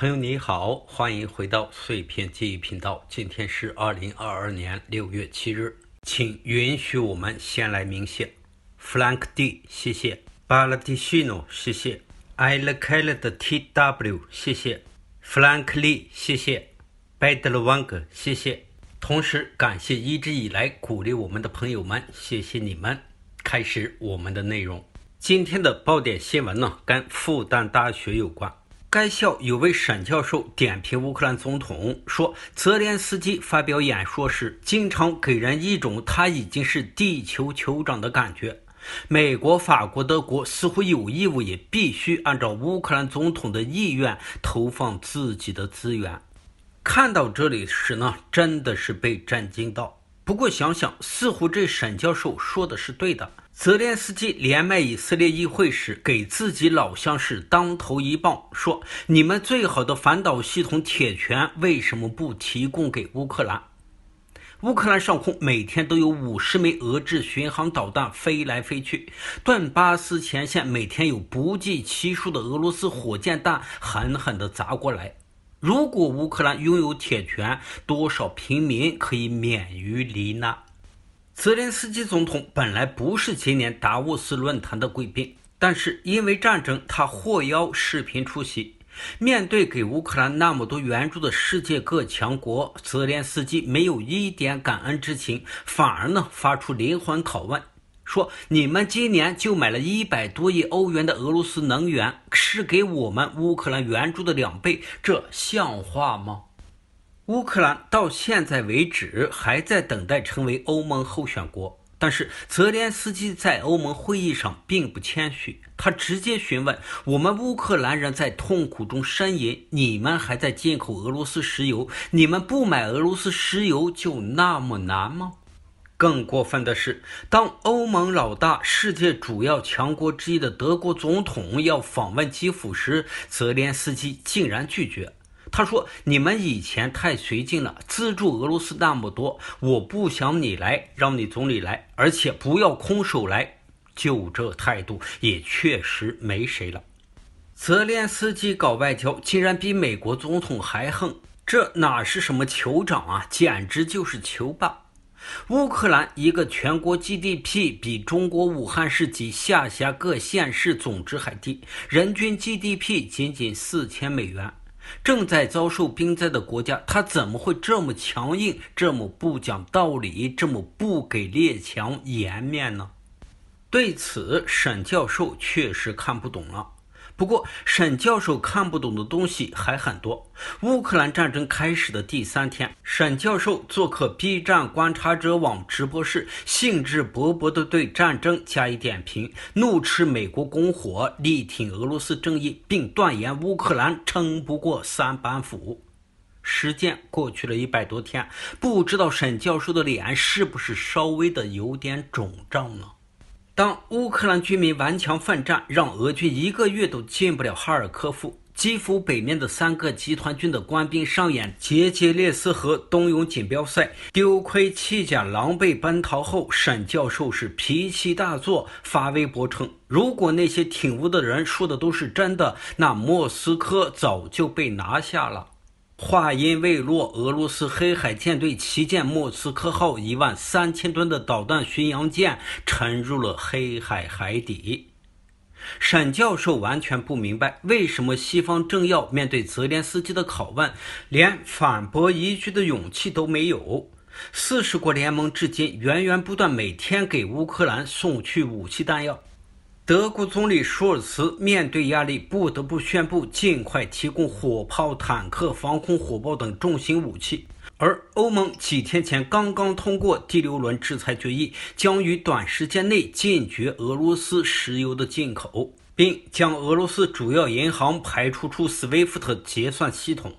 朋友你好，欢迎回到碎片记忆频道。今天是二零二二年六月七日，请允许我们先来鸣谢，Frank D，谢谢；巴拉蒂西诺，谢谢 i l k a l e 的 TW，谢谢 f r a n k l 谢谢 b 德 d l a a n g 谢谢。同时感谢一直以来鼓励我们的朋友们，谢谢你们。开始我们的内容。今天的爆点新闻呢，跟复旦大学有关。该校有位沈教授点评乌克兰总统说：“泽连斯基发表演说时，经常给人一种他已经是地球酋长的感觉。美国、法国、德国似乎有义务也必须按照乌克兰总统的意愿投放自己的资源。”看到这里时呢，真的是被震惊到。不过想想，似乎这沈教授说的是对的。泽连斯基连麦以色列议会时，给自己老乡是当头一棒，说：“你们最好的反导系统‘铁拳’为什么不提供给乌克兰？乌克兰上空每天都有五十枚俄制巡航导弹飞来飞去，顿巴斯前线每天有不计其数的俄罗斯火箭弹狠狠地砸过来。如果乌克兰拥有‘铁拳’，多少平民可以免于罹难？”泽连斯基总统本来不是今年达沃斯论坛的贵宾，但是因为战争，他获邀视频出席。面对给乌克兰那么多援助的世界各强国，泽连斯基没有一点感恩之情，反而呢发出灵魂拷问：“说你们今年就买了一百多亿欧元的俄罗斯能源，是给我们乌克兰援助的两倍，这像话吗？”乌克兰到现在为止还在等待成为欧盟候选国，但是泽连斯基在欧盟会议上并不谦虚，他直接询问我们乌克兰人在痛苦中呻吟，你们还在进口俄罗斯石油，你们不买俄罗斯石油就那么难吗？更过分的是，当欧盟老大、世界主要强国之一的德国总统要访问基辅时，泽连斯基竟然拒绝。他说：“你们以前太随进了，资助俄罗斯那么多，我不想你来，让你总理来，而且不要空手来。”就这态度，也确实没谁了。泽连斯基搞外交，竟然比美国总统还横，这哪是什么酋长啊，简直就是酋霸！乌克兰一个全国 GDP 比中国武汉市级下辖各县市总值还低，人均 GDP 仅仅四千美元。正在遭受兵灾的国家，他怎么会这么强硬、这么不讲道理、这么不给列强颜面呢？对此，沈教授确实看不懂了。不过，沈教授看不懂的东西还很多。乌克兰战争开始的第三天，沈教授做客 B 站观察者网直播室，兴致勃勃地对战争加以点评，怒斥美国拱火，力挺俄罗斯正义，并断言乌克兰撑不过三板斧。时间过去了一百多天，不知道沈教授的脸是不是稍微的有点肿胀呢？当乌克兰军民顽强奋战，让俄军一个月都进不了哈尔科夫、基辅北面的三个集团军的官兵上演节节列斯河冬泳锦标赛，丢盔弃甲、狼狈奔逃后，沈教授是脾气大作，发微博称：“如果那些挺乌的人说的都是真的，那莫斯科早就被拿下了。”话音未落，俄罗斯黑海舰队旗舰“莫斯科号”一万三千吨的导弹巡洋舰沉入了黑海海底。沈教授完全不明白，为什么西方政要面对泽连斯基的拷问，连反驳一句的勇气都没有。四十国联盟至今源源不断，每天给乌克兰送去武器弹药。德国总理舒尔茨面对压力，不得不宣布尽快提供火炮、坦克、防空火炮等重型武器。而欧盟几天前刚刚通过第六轮制裁决议，将于短时间内禁绝俄罗斯石油的进口，并将俄罗斯主要银行排除出 SWIFT 结算系统。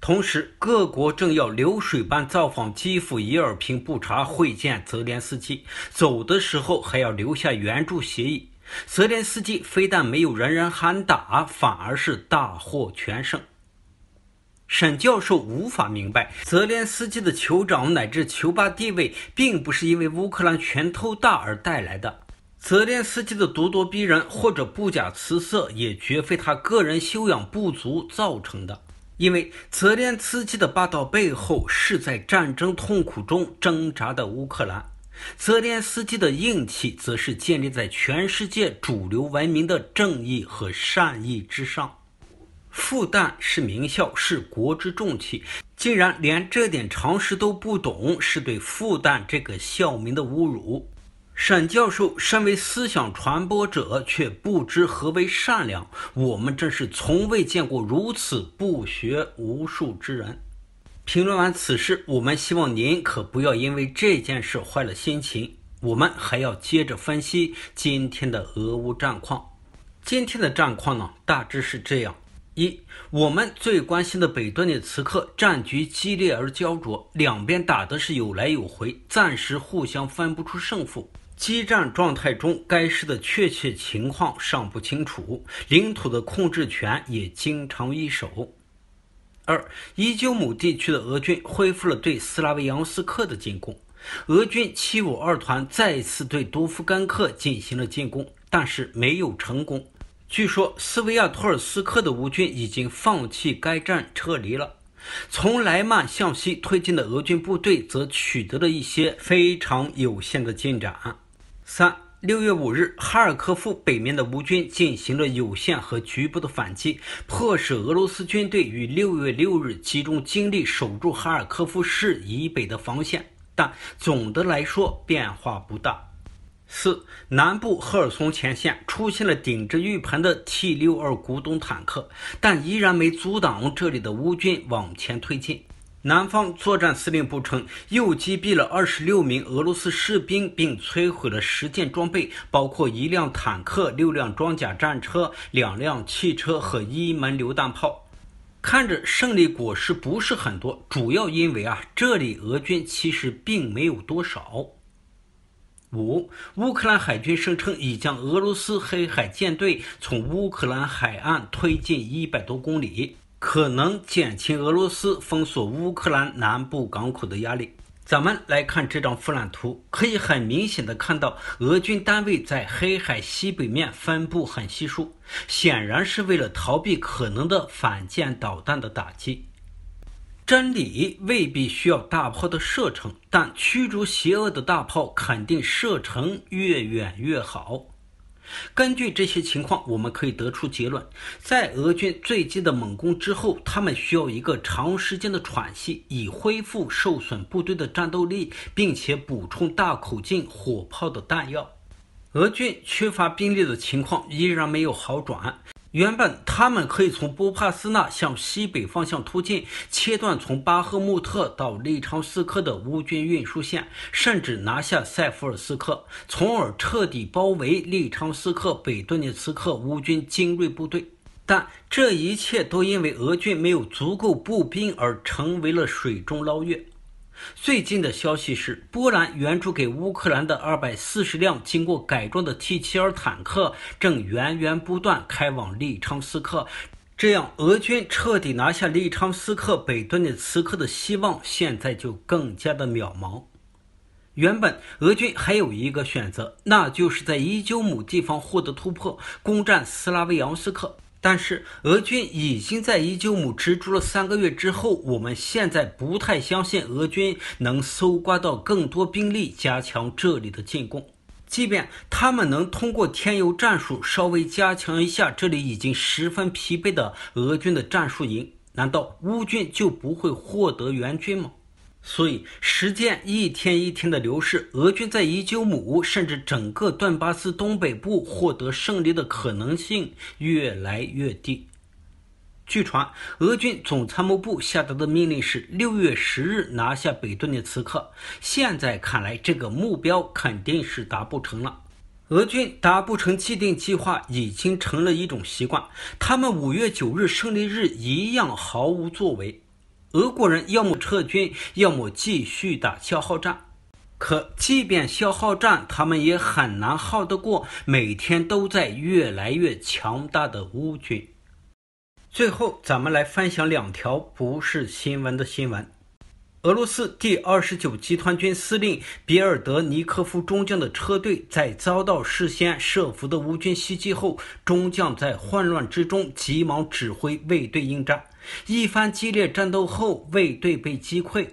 同时，各国政要流水般造访基辅、伊尔平布查，会见泽连斯基，走的时候还要留下援助协议。泽连斯基非但没有人人喊打，反而是大获全胜。沈教授无法明白，泽连斯基的酋长乃至酋霸地位，并不是因为乌克兰拳头大而带来的。泽连斯基的咄咄逼人或者不假辞色，也绝非他个人修养不足造成的。因为泽连斯基的霸道背后，是在战争痛苦中挣扎的乌克兰。泽连斯基的硬气，则是建立在全世界主流文明的正义和善意之上。复旦是名校，是国之重器，竟然连这点常识都不懂，是对复旦这个校名的侮辱。沈教授身为思想传播者，却不知何为善良，我们真是从未见过如此不学无术之人。评论完此事，我们希望您可不要因为这件事坏了心情。我们还要接着分析今天的俄乌战况。今天的战况呢，大致是这样：一，我们最关心的北顿涅茨克战局激烈而焦灼，两边打的是有来有回，暂时互相分不出胜负。激战状态中，该师的确切情况尚不清楚，领土的控制权也经常易手。二一九亩地区的俄军恢复了对斯拉维扬斯克的进攻，俄军七五二团再次对多夫甘克进行了进攻，但是没有成功。据说斯维亚托尔斯克的乌军已经放弃该战，撤离了。从莱曼向西推进的俄军部队则取得了一些非常有限的进展。三。六月五日，哈尔科夫北面的乌军进行了有限和局部的反击，迫使俄罗斯军队于六月六日集中精力守住哈尔科夫市以北的防线。但总的来说，变化不大。四南部赫尔松前线出现了顶着浴盆的 T 六二古董坦克，但依然没阻挡这里的乌军往前推进。南方作战司令部称，又击毙了二十六名俄罗斯士兵，并摧毁了十件装备，包括一辆坦克、六辆装甲战车、两辆汽车和一门榴弹炮。看着胜利果实不是很多，主要因为啊，这里俄军其实并没有多少。五，乌克兰海军声称已将俄罗斯黑海舰队从乌克兰海岸推进一百多公里。可能减轻俄罗斯封锁乌克兰南部港口的压力。咱们来看这张俯览图，可以很明显的看到俄军单位在黑海西北面分布很稀疏，显然是为了逃避可能的反舰导弹的打击。真理未必需要大炮的射程，但驱逐邪恶的大炮肯定射程越远越好。根据这些情况，我们可以得出结论：在俄军最近的猛攻之后，他们需要一个长时间的喘息，以恢复受损部队的战斗力，并且补充大口径火炮的弹药。俄军缺乏兵力的情况依然没有好转。原本他们可以从波帕斯纳向西北方向突进，切断从巴赫穆特到利昌斯克的乌军运输线，甚至拿下塞夫尔斯克，从而彻底包围利昌斯克北顿涅茨克乌军精锐部队。但这一切都因为俄军没有足够步兵而成为了水中捞月。最近的消息是，波兰援助给乌克兰的二百四十辆经过改装的 T 七二坦克正源源不断开往利昌斯克，这样俄军彻底拿下利昌斯克北端的此刻的希望，现在就更加的渺茫。原本俄军还有一个选择，那就是在伊久姆地方获得突破，攻占斯拉维扬斯克。但是俄军已经在伊久姆驻足了三个月之后，我们现在不太相信俄军能搜刮到更多兵力，加强这里的进攻。即便他们能通过添油战术稍微加强一下这里已经十分疲惫的俄军的战术营，难道乌军就不会获得援军吗？所以，时间一天一天的流逝，俄军在伊久姆甚至整个顿巴斯东北部获得胜利的可能性越来越低。据传，俄军总参谋部下达的命令是六月十日拿下北顿涅茨克，现在看来，这个目标肯定是达不成了。俄军达不成既定计划已经成了一种习惯，他们五月九日胜利日一样毫无作为。俄国人要么撤军，要么继续打消耗战。可即便消耗战，他们也很难耗得过每天都在越来越强大的乌军。最后，咱们来分享两条不是新闻的新闻。俄罗斯第二十九集团军司令别尔德尼科夫中将的车队在遭到事先设伏的乌军袭击后，中将在混乱之中急忙指挥卫队应战。一番激烈战斗后，卫队被击溃，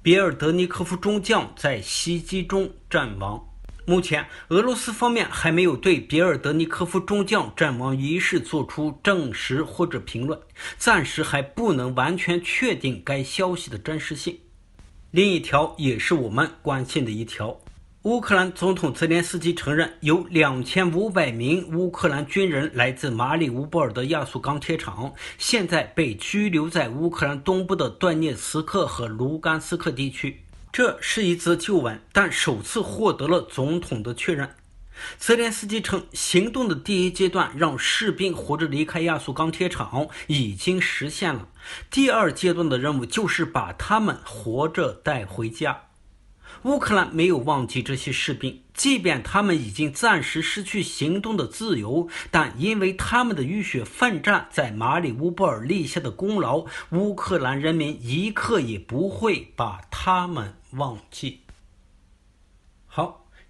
别尔德尼科夫中将在袭击中阵亡。目前，俄罗斯方面还没有对别尔德尼科夫中将阵亡一事做出证实或者评论，暂时还不能完全确定该消息的真实性。另一条也是我们关心的一条。乌克兰总统泽连斯基承认，有两千五百名乌克兰军人来自马里乌波尔的亚速钢铁厂，现在被拘留在乌克兰东部的顿涅茨克和卢甘斯克地区。这是一则旧闻，但首次获得了总统的确认。泽连斯基称，行动的第一阶段让士兵活着离开亚速钢铁厂已经实现了，第二阶段的任务就是把他们活着带回家。乌克兰没有忘记这些士兵，即便他们已经暂时失去行动的自由，但因为他们的浴血奋战在马里乌波尔立下的功劳，乌克兰人民一刻也不会把他们忘记。好。